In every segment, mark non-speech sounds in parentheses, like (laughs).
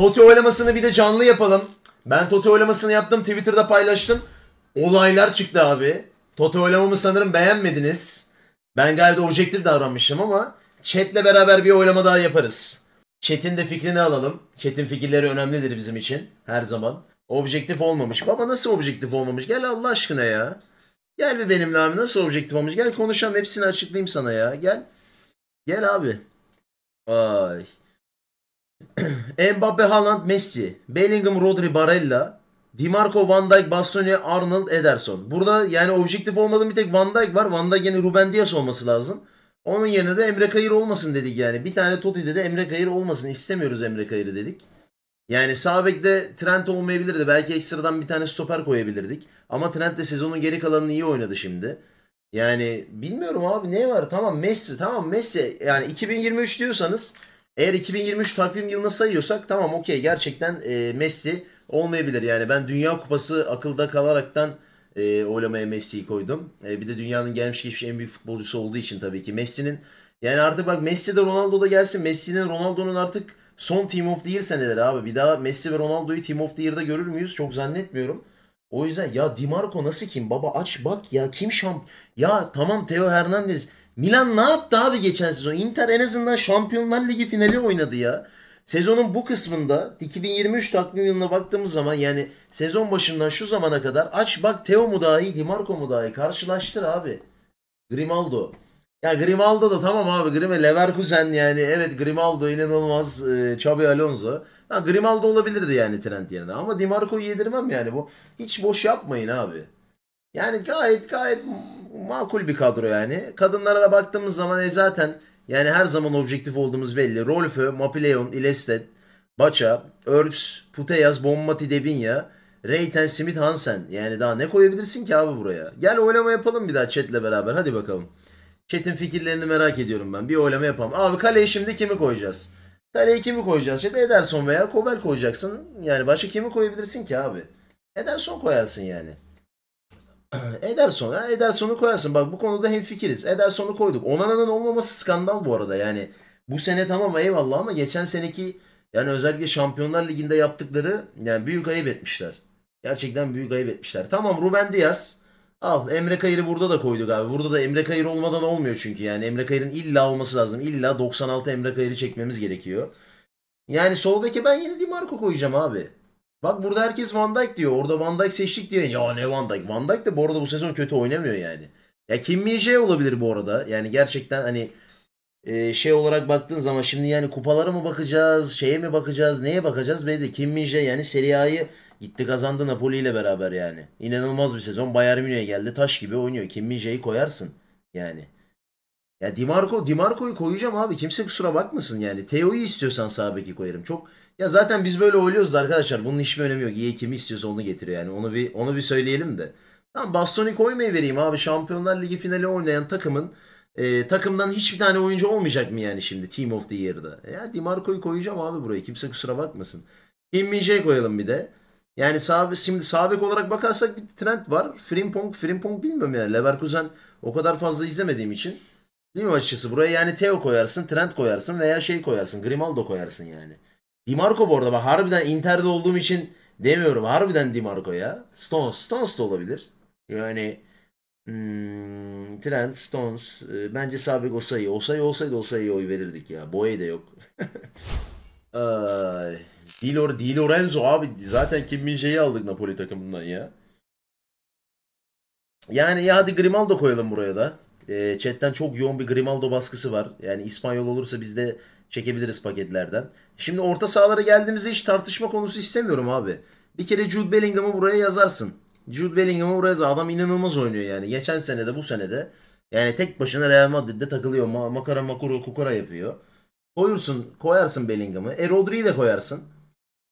Toti oylamasını bir de canlı yapalım. Ben Toti oylamasını yaptım. Twitter'da paylaştım. Olaylar çıktı abi. Toti oylamamı sanırım beğenmediniz. Ben galiba objektif davranmışım ama chatle beraber bir oylama daha yaparız. Chat'in de fikrini alalım. Chat'in fikirleri önemlidir bizim için her zaman. Objektif olmamış. Baba nasıl objektif olmamış? Gel Allah aşkına ya. Gel bir benimle abi nasıl objektif olmamış? Gel konuşalım hepsini açıklayayım sana ya. Gel. Gel abi. Ay. (clears throat) Mbappe, Haaland, Messi, Bellingham, Rodri, Barella, Dimarco, Van Dijk, Bastoni, Arnold, Ederson. Burada yani objektif olmadığım bir tek Van Dijk var. Van Dijk yani Ruben Dias olması lazım. Onun yerine de Emre Kayır olmasın dedik yani. Bir tane Toti'de de Emre Kayır olmasın. İstemiyoruz Emre Kayır'ı dedik. Yani sağ bekte Trent olmayabilirdi. Belki ekstradan bir tane stoper koyabilirdik. Ama Trent de sezonun geri kalanını iyi oynadı şimdi. Yani bilmiyorum abi ne var? Tamam Messi, tamam Messi. Yani 2023 diyorsanız eğer 2023 takvim yılına sayıyorsak tamam okey gerçekten e, Messi olmayabilir. Yani ben Dünya Kupası akılda kalaraktan e, oylamaya Messi'yi koydum. E, bir de dünyanın gelmiş geçmiş en büyük futbolcusu olduğu için tabii ki Messi'nin. Yani artık bak Messi de Ronaldo da gelsin. Messi'nin Ronaldo'nun artık son Team of the Year seneleri abi. Bir daha Messi ve Ronaldo'yu Team of the Year'da görür müyüz? Çok zannetmiyorum. O yüzden ya Di Marco nasıl kim? Baba aç bak ya kim şamp... Ya tamam Theo Hernandez Milan ne yaptı abi geçen sezon? Inter en azından Şampiyonlar Ligi finali oynadı ya. Sezonun bu kısmında 2023 takvim yılına baktığımız zaman yani sezon başından şu zamana kadar aç bak Teo mu dahi Di Marco mu dahi karşılaştır abi. Grimaldo. Ya Grimaldo da tamam abi Grime Leverkusen yani evet Grimaldo inanılmaz e, Xabi Alonso. Ha, Grimaldo olabilirdi yani Trent yerine ama Di Marco'yu yedirmem yani bu. Hiç boş yapmayın abi. Yani gayet gayet makul bir kadro yani. Kadınlara da baktığımız zaman e zaten yani her zaman objektif olduğumuz belli. Rolfö, Mapileon, Ilested, Baça, Örps, Puteyaz, Bombati, Debinya, Reyten, Smith, Hansen. Yani daha ne koyabilirsin ki abi buraya? Gel oylama yapalım bir daha chatle beraber. Hadi bakalım. Chat'in fikirlerini merak ediyorum ben. Bir oylama yapalım. Abi kaleye şimdi kimi koyacağız? Kaleye kimi koyacağız? İşte Ederson veya Kobel koyacaksın. Yani başka kimi koyabilirsin ki abi? Ederson koyarsın yani. (clears throat) Ederson'a Ederson'u koyarsın. Bak bu konuda hem hemfikiriz. Ederson'u koyduk. Onana'nın olmaması skandal bu arada. Yani bu sene tamam eyvallah ama geçen seneki yani özellikle Şampiyonlar Ligi'nde yaptıkları yani büyük ayıp etmişler. Gerçekten büyük ayıp etmişler. Tamam Ruben Diaz. Al Emre Kayır'ı burada da koyduk abi. Burada da Emre Kayır olmadan olmuyor çünkü yani. Emre Kayır'ın illa olması lazım. İlla 96 Emre Kayır'ı çekmemiz gerekiyor. Yani sol beke ben yine Di Marco koyacağım abi. Bak burada herkes Van Dijk diyor. Orada Van Dijk seçtik diyor. Ya ne Van Dijk? Van Dijk de bu arada bu sezon kötü oynamıyor yani. Ya Kim Min-jae olabilir bu arada. Yani gerçekten hani e, şey olarak baktığın zaman şimdi yani kupalara mı bakacağız, şeye mi bakacağız, neye bakacağız belli değil. Kim Min-jae yani Serie A'yı gitti kazandı Napoli ile beraber yani. İnanılmaz bir sezon. Bayern Münih'e geldi taş gibi oynuyor. Kim Min-jae'yi koyarsın yani. Ya Dimarco, Dimarco'yu koyacağım abi. Kimse kusura bakmasın yani. Teo'yu istiyorsan sağ koyarım. Çok ya zaten biz böyle oyluyoruz arkadaşlar. Bunun hiçbir önemi yok. İyi kimi istiyorsa onu getiriyor yani. Onu bir onu bir söyleyelim de. Tamam Bastoni koymayı vereyim abi. Şampiyonlar Ligi finali oynayan takımın e, takımdan hiçbir tane oyuncu olmayacak mı yani şimdi Team of the Year'da? E, ya Di Marco'yu koyacağım abi buraya. Kimse kusura bakmasın. Kim Minje koyalım bir de. Yani sağ, şimdi sağ olarak bakarsak bir trend var. Frimpong, Frimpong bilmiyorum yani. Leverkusen o kadar fazla izlemediğim için. Bilmiyorum açıkçası. Buraya yani Teo koyarsın, Trent koyarsın veya şey koyarsın. Grimaldo koyarsın yani. Dimarco bu arada bak harbiden Inter'de olduğum için demiyorum. Harbiden Dimarco ya. Stones, Stones da olabilir. Yani hmm, Trent, Stones. E, bence Sabek Osayi. Osayi olsaydı Osayi'ye oy verirdik ya. Boye de yok. (laughs) Ay. Di, Lor Di Lorenzo abi zaten Kim Minje'yi aldık Napoli takımından ya. Yani ya hadi Grimaldo koyalım buraya da. E, chatten çok yoğun bir Grimaldo baskısı var. Yani İspanyol olursa bizde Çekebiliriz paketlerden. Şimdi orta sahalara geldiğimizde hiç tartışma konusu istemiyorum abi. Bir kere Jude Bellingham'ı buraya yazarsın. Jude Bellingham'ı buraya yazarsın. Adam inanılmaz oynuyor yani. Geçen sene de bu sene de. Yani tek başına Real Madrid'de takılıyor. makara makuru kukara yapıyor. Koyursun, koyarsın Bellingham'ı. E Rodri'yi de koyarsın.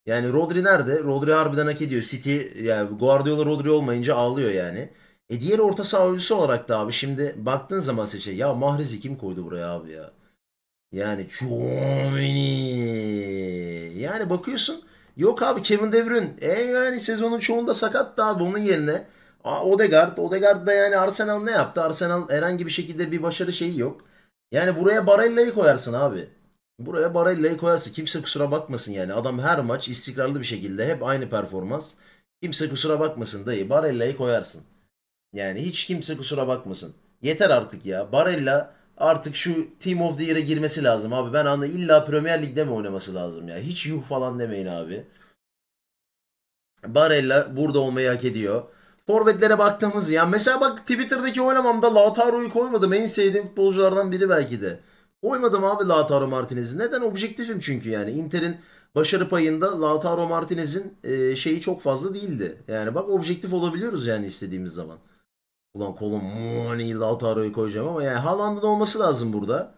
Yani Rodri nerede? Rodri harbiden hak ediyor. City yani Guardiola Rodri olmayınca ağlıyor yani. E diğer orta saha oyuncusu olarak da abi şimdi baktığın zaman seçe ya Mahrez'i kim koydu buraya abi ya? Yani Chouameni. Yani bakıyorsun yok abi Kevin De Bruyne. E yani sezonun çoğunda sakat da abi onun yerine. A, Odegaard. Odegaard da yani Arsenal ne yaptı? Arsenal herhangi bir şekilde bir başarı şeyi yok. Yani buraya Barella'yı koyarsın abi. Buraya Barella'yı koyarsın. Kimse kusura bakmasın yani. Adam her maç istikrarlı bir şekilde hep aynı performans. Kimse kusura bakmasın dayı. Barella'yı koyarsın. Yani hiç kimse kusura bakmasın. Yeter artık ya. Barella artık şu Team of the Year'e girmesi lazım abi. Ben anla illa Premier Lig'de mi oynaması lazım ya? Hiç yuh falan demeyin abi. Barella burada olmayı hak ediyor. Forvetlere baktığımız ya mesela bak Twitter'daki oynamamda Lautaro'yu koymadım. En sevdiğim futbolculardan biri belki de. Koymadım abi Lautaro Martinez'i. Neden? Objektifim çünkü yani. Inter'in başarı payında Lautaro Martinez'in şeyi çok fazla değildi. Yani bak objektif olabiliyoruz yani istediğimiz zaman. Ulan Colomani, Lautaro'yu koyacağım ama yani Haaland'ın olması lazım burada.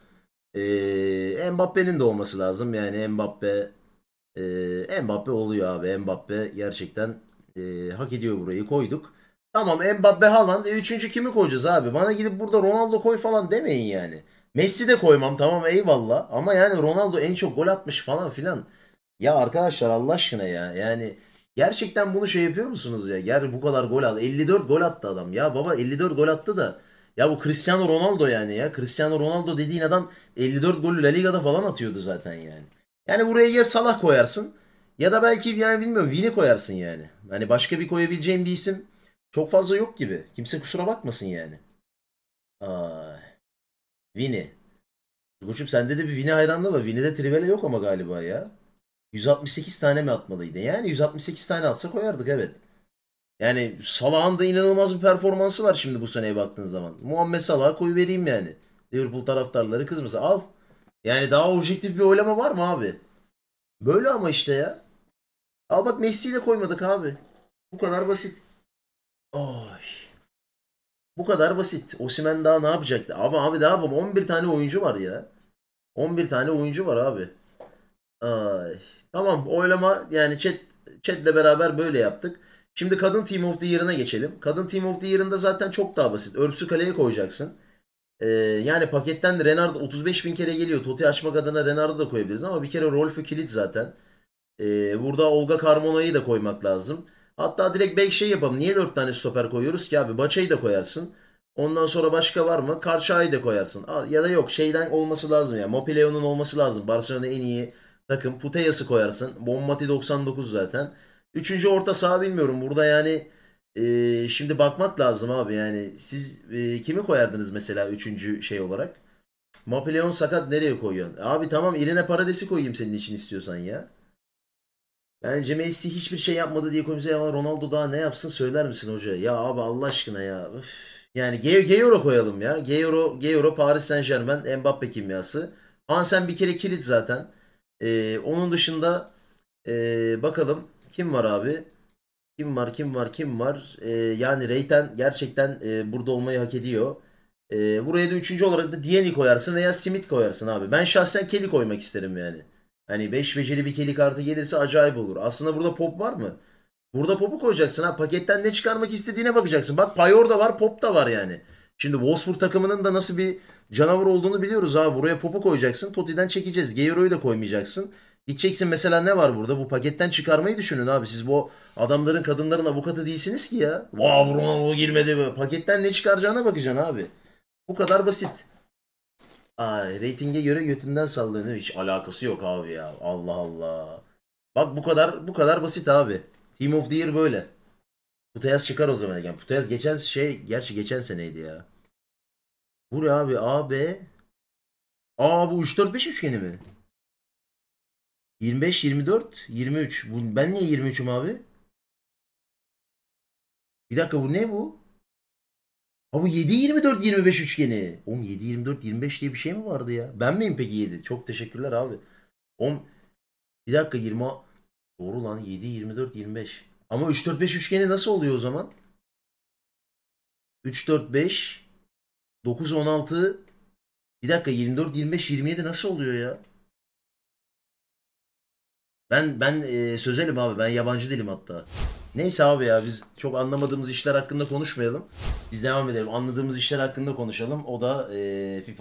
Ee, Mbappe'nin de olması lazım. Yani Mbappe e, Mbappe oluyor abi. Mbappe gerçekten e, hak ediyor burayı koyduk. Tamam Mbappe Haaland. E, üçüncü kimi koyacağız abi? Bana gidip burada Ronaldo koy falan demeyin yani. Messi de koymam tamam eyvallah. Ama yani Ronaldo en çok gol atmış falan filan. Ya arkadaşlar Allah aşkına ya. Yani Gerçekten bunu şey yapıyor musunuz ya? Ger bu kadar gol aldı. 54 gol attı adam. Ya baba 54 gol attı da ya bu Cristiano Ronaldo yani ya. Cristiano Ronaldo dediğin adam 54 golü La Liga'da falan atıyordu zaten yani. Yani buraya ya Salah koyarsın ya da belki yani bilmiyorum Vini koyarsın yani. Hani başka bir koyabileceğim bir isim çok fazla yok gibi. Kimse kusura bakmasın yani. Ay. Vini. Koçum sende de bir Vini hayranlığı var. de Trivela yok ama galiba ya. 168 tane mi atmalıydı? Yani 168 tane atsa koyardık evet. Yani Salah'ın da inanılmaz bir performansı var şimdi bu seneye baktığın zaman. Muhammed Salah'a koyu vereyim yani. Liverpool taraftarları kızmasa al. Yani daha objektif bir oylama var mı abi? Böyle ama işte ya. Al bak Messi'yi de koymadık abi. Bu kadar basit. Ay. Bu kadar basit. Osimen daha ne yapacaktı? Abi abi daha 11 tane oyuncu var ya. 11 tane oyuncu var abi. Ay, tamam oylama yani chat chatle beraber böyle yaptık. Şimdi kadın Team of the Year'ına geçelim. Kadın Team of the Year'ında zaten çok daha basit. Örpsü kaleye koyacaksın. Ee, yani paketten Renard 35 bin kere geliyor. Toti açmak adına Renard'ı da koyabiliriz ama bir kere Rolf'ü kilit zaten. Ee, burada Olga Carmona'yı da koymak lazım. Hatta direkt belki şey yapalım. Niye 4 tane stoper koyuyoruz ki abi? Baçayı da koyarsın. Ondan sonra başka var mı? Karşıayı da koyarsın. Ya da yok şeyden olması lazım ya. yani. Mopileo'nun olması lazım. Barcelona en iyi takım. Puteyas'ı koyarsın. Bombati 99 zaten. Üçüncü orta saha bilmiyorum. Burada yani e, şimdi bakmak lazım abi. Yani siz e, kimi koyardınız mesela üçüncü şey olarak? Mapileon sakat nereye koyuyorsun? E abi tamam Irene Parades'i koyayım senin için istiyorsan ya. Bence Messi hiçbir şey yapmadı diye komiser ama Ronaldo daha ne yapsın söyler misin hoca? Ya abi Allah aşkına ya. Öf. Yani G Geyoro koyalım ya. Geyoro, Geyoro Paris Saint Germain Mbappe kimyası. Hansen bir kere kilit zaten. Ee, onun dışında ee, bakalım kim var abi? Kim var kim var kim var? Ee, yani Reyten gerçekten e, burada olmayı hak ediyor. Ee, buraya da üçüncü olarak da Diani koyarsın veya Simit koyarsın abi. Ben şahsen Kelly koymak isterim yani. Hani 5 beceri bir Kelly kartı gelirse acayip olur. Aslında burada Pop var mı? Burada Pop'u koyacaksın ha. Paketten ne çıkarmak istediğine bakacaksın. Bak Payor da var Pop da var yani. Şimdi Wolfsburg takımının da nasıl bir canavar olduğunu biliyoruz abi. Buraya popu koyacaksın. Toti'den çekeceğiz. Geiro'yu da koymayacaksın. Gideceksin mesela ne var burada? Bu paketten çıkarmayı düşünün abi. Siz bu adamların kadınların avukatı değilsiniz ki ya. Vav Ronaldo girmedi. Be. Paketten ne çıkaracağına bakacaksın abi. Bu kadar basit. Aa, reytinge göre götünden sallanıyor. Hiç alakası yok abi ya. Allah Allah. Bak bu kadar bu kadar basit abi. Team of the Year böyle. Putayaz çıkar o zaman. Yani Putayaz geçen şey gerçi geçen seneydi ya. Buraya abi AB. Aa bu 3 4 5 üçgeni mi? 25 24 23. Bu ben niye 23'üm abi? Bir dakika bu ne bu? Ha bu 7 24 25 üçgeni. Oğlum 7 24 25 diye bir şey mi vardı ya? Ben miyim peki 7? Çok teşekkürler abi. 10 Bir dakika 20 Doğru lan 7 24 25. Ama 3 4 5 üçgeni nasıl oluyor o zaman? 3 4 5 9, 16 bir dakika 24, 25, 27 nasıl oluyor ya? Ben ben e, sözelim abi. Ben yabancı değilim hatta. Neyse abi ya biz çok anlamadığımız işler hakkında konuşmayalım. Biz devam edelim. Anladığımız işler hakkında konuşalım. O da e, FIFA.